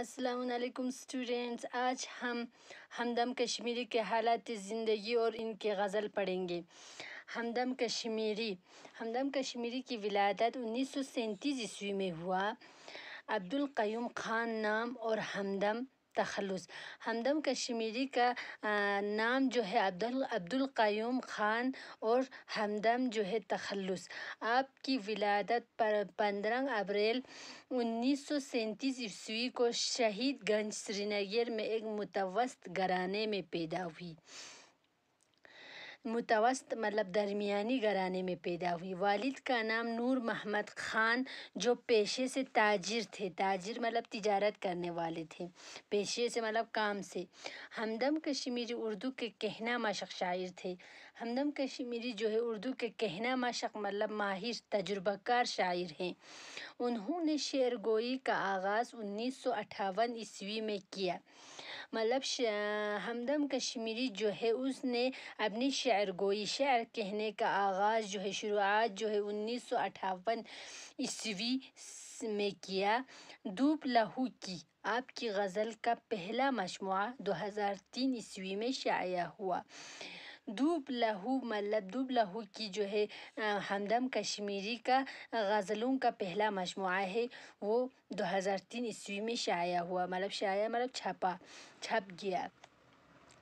अस्सलाम स्टूडेंट्स आज हम हमदम कश्मीरी के हालात ज़िंदगी और इनके गज़ल पढ़ेंगे हमदम कश्मीरी हमदम कश्मीरी की विलादत उन्नीस सौ ईस्वी में हुआ अब्दुल क़यूम ख़ान नाम और हमदम तखलस हमदम कश्मीरी का नाम जो है अब्दुल अब्दुल क़यूम ख़ान और हमदम जो है तखलस आपकी विलादत पर पंद्रह अप्रैल उन्नीस सौ सैंतीस ईस्वी को शहीदगंज श्रीनगर में एक मुतवस्त घराने में पैदा हुई मुतवस्त मतलब दरमियानी घराने में पैदा हुई वालिद का नाम नूर महमद ख़ान जो पेशे से ताजिर थे ताजिर मतलब तिजारत करने वाले थे पेशे से मतलब काम से हमदम कश्मीरी उर्दू के कहना मशक शायर थे हमदम कश्मीरी जो है उर्दू के कहना मशक मतलब माहिर तजुर्बाकार शायर हैं उन्होंने शेर गोई का आगाज़ उन्नीस सौ अट्ठावन ईस्वी में किया मतलब हमदम कश्मीरी जो है उसने अपनी शायर गोई शायर कहने का आगाज़ जो है शुरुआत जो है उन्नीस सौ अट्ठावन ईस्वी में किया धूप लहू की आपकी गज़ल का पहला मजमु तीन ईस्वी में शाया हुआ दूब लहू मतलब दूब लहू की जो है हमदम कश्मीरी का गज़लों का पहला मजमु है वो 2003 ईस्वी में शाया हुआ मतलब शाया मतलब छपा छप गया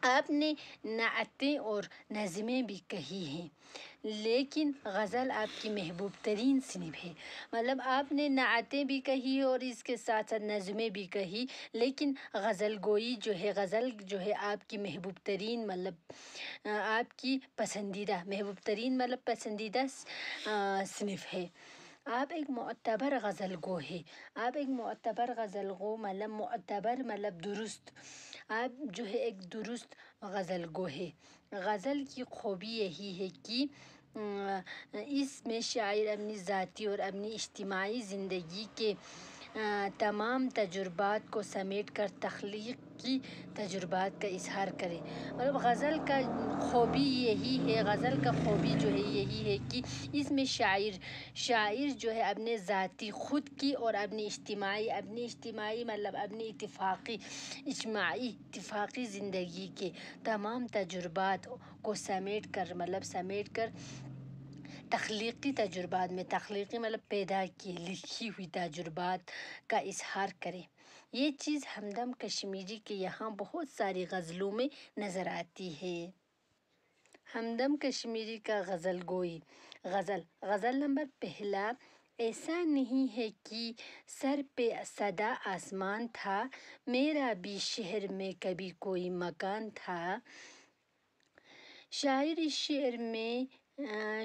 आपने नातें और नज़में भी कही हैं लेकिन गज़ल आपकी महबूब तरीन सिनफ है मतलब आपने नातें भी कही और इसके साथ साथ नज़में भी कही लेकिन गज़ल गोई जो है गज़ल जो है आपकी महबूब तरीन मतलब आपकी पसंदीदा महबूब तरीन मतलब पसंदीदा सिनफ है आप एक मतबर गज़ल गो है आप एक मतबर गज़ल गो मतलब मतबर मतलब दुरुस्त आप जो है एक दुरुस्त गज़ल गो है गज़ल की खूबी यही है कि इसमें शायर अपनी ज़ाती और अपनी इज्तमाही ज़िंदगी के तमाम तजुर्बात को समेट कर तख्लीक की तजुर्बात का इजहार करें मतलब गज़ल का खूबी यही है गज़ल का खूबी जो है यही है कि इसमें शायर शायर जो है अपने ज़ाती ख़ुद की और अपनी इज्तमाही अपनी इज्तमाही मतलब अपनी इतफाक़ी इजमाही इतफाक़ी ज़िंदगी के तमाम तजुर्बात को समेट कर मतलब समेट कर तख्लीकी तजुर्बात में तख्लीकी मतलब पैदा की लिखी हुई तजुर्बात का इजहार करें ये चीज़ हमदम कश्मीरी के यहाँ बहुत सारी गज़लों में नज़र आती है हमदम कश्मीरी का गज़ल गोई गज़ल गज़ल नंबर पहला ऐसा नहीं है कि सर पे सदा आसमान था मेरा भी शहर में कभी कोई मकान था शायरी शेर में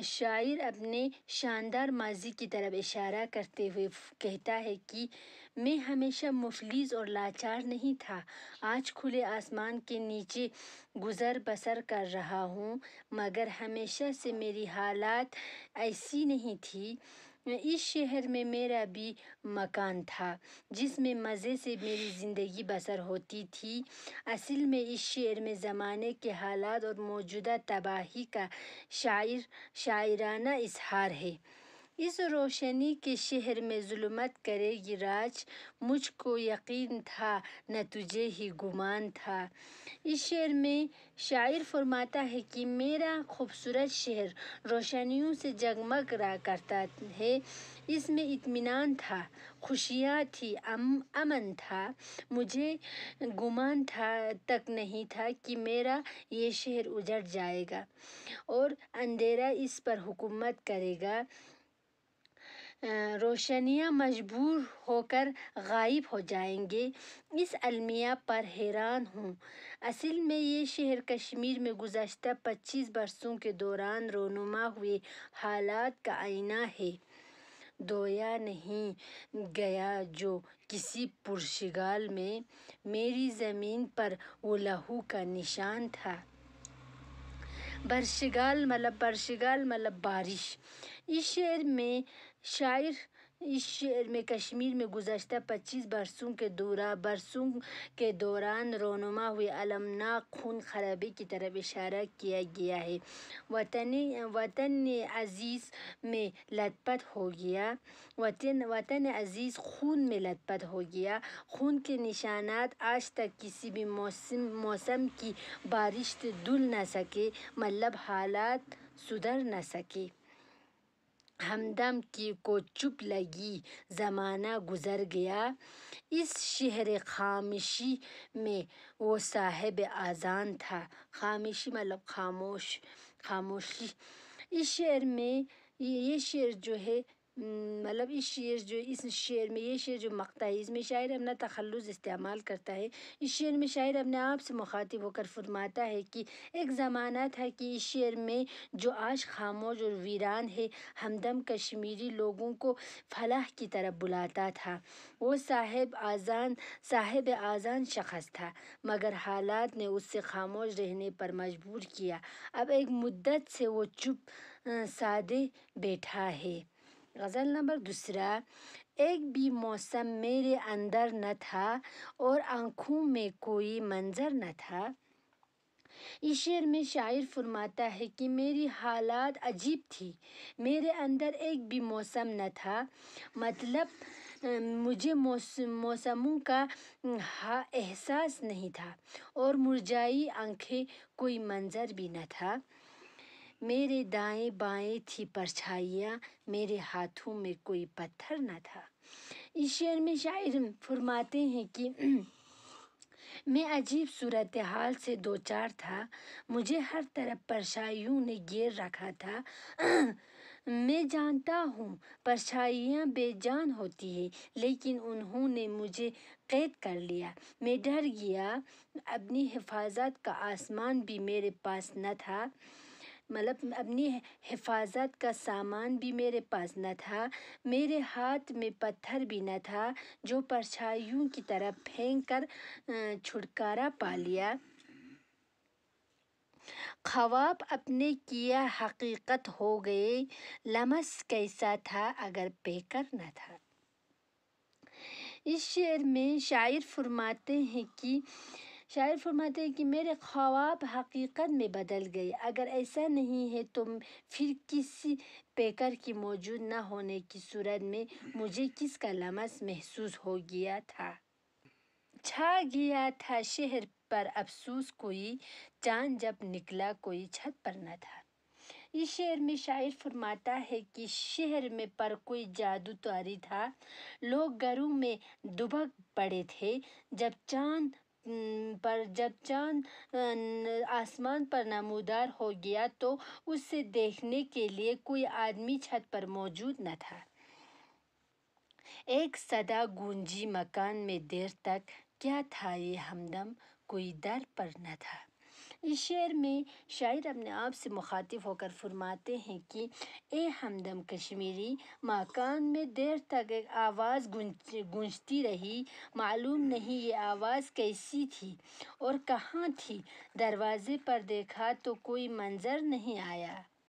शायर अपने शानदार माजी की तरफ इशारा करते हुए कहता है कि मैं हमेशा मुफलिस और लाचार नहीं था आज खुले आसमान के नीचे गुज़र बसर कर रहा हूँ मगर हमेशा से मेरी हालात ऐसी नहीं थी इस शहर में मेरा भी मकान था जिसमें मज़े से मेरी ज़िंदगी बसर होती थी असल में इस शहर में ज़माने के हालात और मौजूदा तबाही का शायर शायराना इजहार है इस रोशनी के शहर में जुलमत करेगी राज मुझको यकीन था न तुझे ही गुमान था इस शहर में शायर फरमाता है कि मेरा खूबसूरत शहर रोशनियों से जगमग रहा करता है इसमें इत्मीनान था खुशियाँ थी अम, अमन था मुझे गुमान था तक नहीं था कि मेरा ये शहर उजड़ जाएगा और अंधेरा इस पर हुकूमत करेगा रोशनियाँ मजबूर होकर गायब हो जाएंगे इस अलमिया पर हैरान हूँ असल में ये शहर कश्मीर में गुजशत पच्चीस बरसों के दौरान रोनुमा हुए हालात का आईना है दोया नहीं गया जो किसी पुरशिगाल में मेरी ज़मीन पर वो लहू का निशान था बरशिगाल मतलब बरशिगाल मतलब बारिश इस शहर में शायर इस शेर में कश्मीर में गुजशत पच्चीस बरसों के दौरा बरसों के दौरान रोनुमा हुए अलमनाक खून खराबी की तरफ इशारा किया गया है वतन वतन अज़ीज़ में लतपत हो गया वतन वतन अज़ीज़ खून में लतपत हो गया खून के निशानात आज तक किसी भी मौसम मौसम की बारिश धुल ना सके मतलब हालात सुधर ना सके हमदम की को चुप लगी ज़माना गुज़र गया इस शहर खामिशी में वो साहिब आज़ान था खामिशी मतलब ख़ामोश ख़ामोशी इस शहर में ये शेर जो है Mm, मतलब इस शेर जो इस शेर में ये शेर जो मकता है इसमें शायर अपना तखलुस इस्तेमाल करता है इस शेर में शायर अपने आप से मुखातिब होकर फरमाता है कि एक ज़माना था कि इस शेर में जो आज खामोश और वीरान है हमदम कश्मीरी लोगों को फलाह की तरफ बुलाता था वो साहेब आज़ान साहेब आज़ान शख्स था मगर हालात ने उससे खामोश रहने पर मजबूर किया अब एक मुद्दत से वो चुप सादे बैठा है गज़ल नंबर दूसरा एक भी मौसम मेरे अंदर न था और आँखों में कोई मंजर न था इस शेर में शायर फरमाता है कि मेरी हालात अजीब थी मेरे अंदर एक भी मौसम न था मतलब मुझे मौसमों का एहसास नहीं था और मुरझाई आंखें कोई मंजर भी न था मेरे दाएं बाएं थी परछाइयाँ मेरे हाथों में कोई पत्थर न था इस शेर में शायर फरमाते हैं कि मैं अजीब सूरत हाल से दो चार था मुझे हर तरफ परछाइयों ने घेर रखा था मैं जानता हूँ परछाइयाँ बेजान होती है लेकिन उन्होंने मुझे कैद कर लिया मैं डर गया अपनी हिफाजत का आसमान भी मेरे पास न था मतलब अपनी हिफाजत का सामान भी मेरे पास न था मेरे हाथ में पत्थर भी न था जो परछाइयों की तरह फेंक कर छुटकारा पा लिया ख्वाब अपने किया हकीकत हो गए लमस कैसा था अगर बेकर न था इस शेर में शायर फरमाते हैं कि शायर फरमाते हैं कि मेरे ख्वाब हकीकत में बदल गए अगर ऐसा नहीं है तो फिर किसी पेकर की मौजूद ना होने की सूरत में मुझे किसका लमस महसूस हो गया था छा गया था शहर पर अफसोस कोई चांद जब निकला कोई छत पर न था इस शहर में शायर फरमाता है कि शहर में पर कोई जादू तारी था लोग घरों में दुबक पड़े थे जब चांद पर जब चांद आसमान पर नमूदार हो गया तो उसे देखने के लिए कोई आदमी छत पर मौजूद न था एक सदा गूंजी मकान में देर तक क्या था ये हमदम कोई दर पर न था इस शेर में शायर अपने आप से मुखातिब होकर फरमाते हैं कि ए हमदम कश्मीरी मकान में देर तक एक आवाज़ गूंज गूंजती रही मालूम नहीं ये आवाज़ कैसी थी और कहाँ थी दरवाज़े पर देखा तो कोई मंज़र नहीं आया